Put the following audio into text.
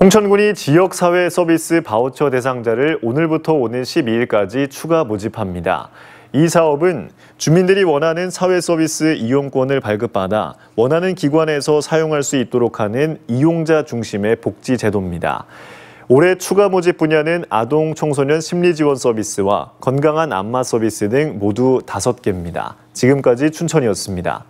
홍천군이 지역사회 서비스 바우처 대상자를 오늘부터 오는 12일까지 추가 모집합니다. 이 사업은 주민들이 원하는 사회 서비스 이용권을 발급받아 원하는 기관에서 사용할 수 있도록 하는 이용자 중심의 복지 제도입니다. 올해 추가 모집 분야는 아동 청소년 심리 지원 서비스와 건강한 안마 서비스 등 모두 다섯 개입니다 지금까지 춘천이었습니다.